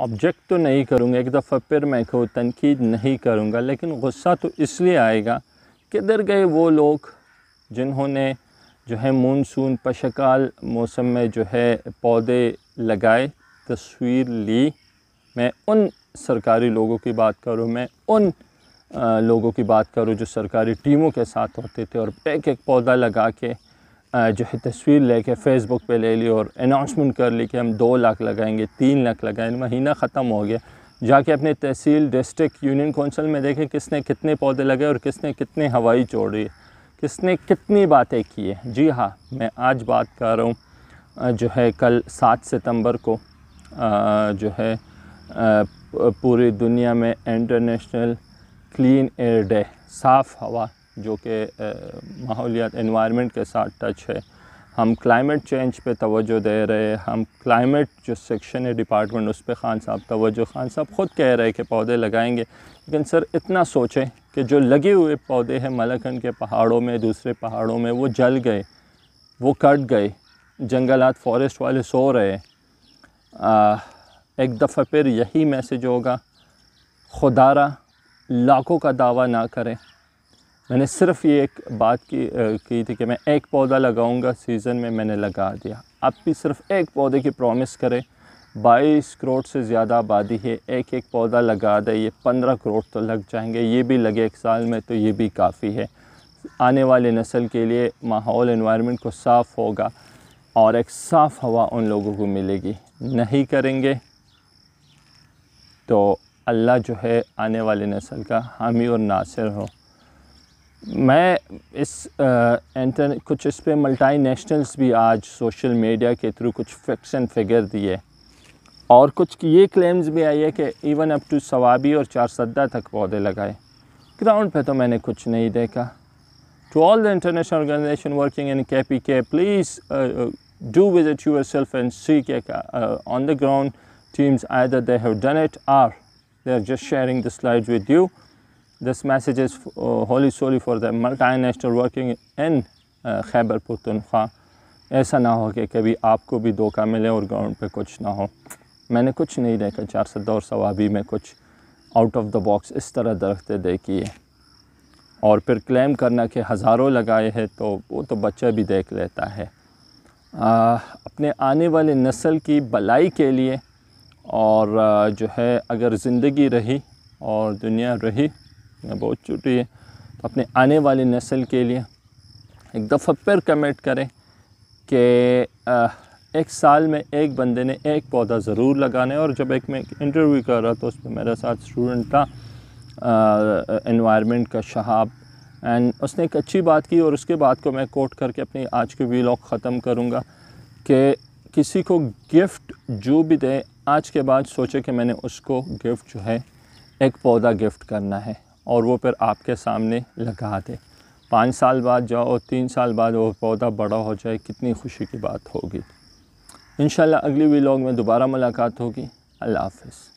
object तो नहीं करूँगा एक दफ़ा फिर मैं को तनकीद नहीं करूँगा लेकिन गुस्सा तो इसलिए आएगा किधर गए वो लोग जिन्होंने जो है मानसून पशकाल मौसम में जो है पौधे लगाए तस्वीर ली मैं उन सरकारी लोगों की बात करूँ मैं उन लोगों की बात करूँ जो सरकारी टीमों के साथ होते थे और एक एक पौधा लगा के जो है तस्वीर लेके फेसबुक पे ले ली और अनाउंसमेंट कर ली कि हम दो लाख लगाएंगे तीन लाख लगाएंगे महीना ख़त्म हो गया जाके अपने तहसील डिस्ट्रिक्ट यूनियन कौंसिल में देखें किसने कितने पौधे लगाए और किसने कितने हवाई चोड़ी किसने कितनी बातें की है जी हाँ मैं आज बात कर रहा हूँ जो है कल सात सितम्बर को जो है पूरी दुनिया में इंटरनेशनल क्लीन एयर डे साफ़ हवा जो कि माहौलियात इन्वायरमेंट के साथ टच है हम क्लाइमेट चेंज पे तवज्जो दे रहे हैं हम क्लाइमेट जो सेक्शन है डिपार्टमेंट उस पर खान साहब तवज्जो खान साहब ख़ुद कह रहे हैं कि पौधे लगाएंगे लेकिन सर इतना सोचें कि जो लगे हुए पौधे हैं मलकन के पहाड़ों में दूसरे पहाड़ों में वो जल गए वो कट गए जंगलात फॉरेस्ट वाले सो रहे आ, एक दफ़ा फिर यही मैसेज होगा खुदारा लाखों का दावा ना करें मैंने सिर्फ ये एक बात की की थी कि मैं एक पौधा लगाऊंगा सीज़न में मैंने लगा दिया आप भी सिर्फ एक पौधे की प्रॉमिस करें बाईस करोड़ से ज़्यादा आबादी है एक एक पौधा लगा दें ये पंद्रह करोड़ तो लग जाएंगे ये भी लगे एक साल में तो ये भी काफ़ी है आने वाले नस्ल के लिए माहौल इन्वायरमेंट को साफ़ होगा और एक साफ़ हवा उन लोगों को मिलेगी नहीं करेंगे तो अल्लाह जो है आने वाले नस्ल का हामी और नासिर हो मैं इस इंटर कुछ इस पर मल्टी नेशनल्स भी आज सोशल मीडिया के थ्रू कुछ फैक्ट्स एंड फिगर दिए और कुछ ये क्लेम्स भी आई है कि इवन अप टू सवाबी और चार सद्दा तक पौधे लगाए ग्राउंड पे तो मैंने कुछ नहीं देखा to all the international organisation working in K P K please do visit yourself and see के on the ground teams I have done it are they are just sharing the slide with you This message is uh, Holy Surely for the multinational working in uh, Khyber Pakhtunkhwa ऐसा ना हो कि कभी आपको भी धोखा मिले और ग्राउंड पे कुछ ना हो मैंने कुछ नहीं देखा चार सदा और सवाबी में कुछ आउट ऑफ द बॉक्स इस तरह दरख्तें देखी है और फिर क्लेम करना कि हज़ारों लगाए हैं तो वो तो बच्चा भी देख लेता है आ, अपने आने वाले नस्ल की भलाई के लिए और जो है अगर ज़िंदगी रही और दुनिया रही ना बहुत छोटी है तो अपने आने वाली नस्ल के लिए एक दफ़ा फिर कमेंट करें कि एक साल में एक बंदे ने एक पौधा ज़रूर लगाना है और जब एक मैं इंटरव्यू कर रहा तो उसमें मेरे साथ स्टूडेंट था इन्वायरमेंट का शहाब एंड उसने एक अच्छी बात की और उसके बाद को मैं कोट करके अपनी आज के वीलॉग ख़त्म करूँगा कि किसी को गिफ्ट जो भी दे आज के बाद सोचे कि मैंने उसको गिफ्ट जो है एक पौधा गिफ्ट करना है और वो फिर आपके सामने लगा दे पाँच साल बाद जाओ और तीन साल बाद वो पौधा बड़ा हो जाए कितनी खुशी की बात होगी इन अगली वीलॉग में दोबारा मुलाकात होगी अल्लाह हाफिज़